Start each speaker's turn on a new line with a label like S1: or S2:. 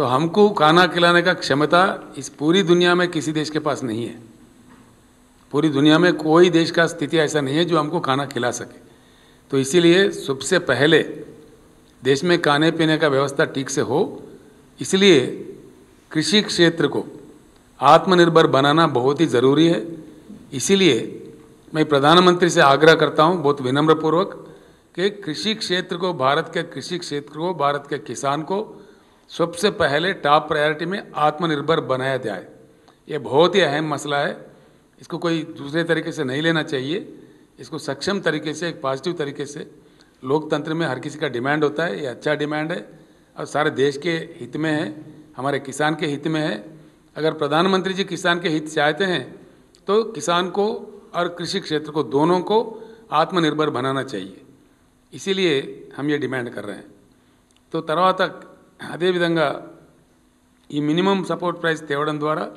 S1: तो हमको खाना खिलाने का क्षमता इस पूरी दुनिया में किसी देश के पास नहीं है पूरी दुनिया में कोई देश का स्थिति ऐसा नहीं है जो हमको खाना खिला सके तो इसीलिए सबसे पहले देश में खाने पीने का व्यवस्था ठीक से हो इसलिए कृषि क्षेत्र को आत्मनिर्भर बनाना बहुत ही ज़रूरी है इसीलिए मैं प्रधानमंत्री से आग्रह करता हूँ बहुत विनम्रपूर्वक कि कृषि क्षेत्र को भारत के कृषि क्षेत्र को भारत के किसान को सबसे पहले टॉप प्रायोरिटी में आत्मनिर्भर बनाया जाए ये बहुत ही अहम मसला है इसको कोई दूसरे तरीके से नहीं लेना चाहिए इसको सक्षम तरीके से एक पॉजिटिव तरीके से लोकतंत्र में हर किसी का डिमांड होता है ये अच्छा डिमांड है और सारे देश के हित में है हमारे किसान के हित में है अगर प्रधानमंत्री जी किसान के हित चाहते हैं तो किसान को और कृषि क्षेत्र को दोनों को आत्मनिर्भर बनाना चाहिए इसीलिए हम ये डिमांड कर रहे हैं तो तरवा तक అదేవిధంగా ఈ మినిమం సపోర్ట్ ప్రైస్ తేవడం ద్వారా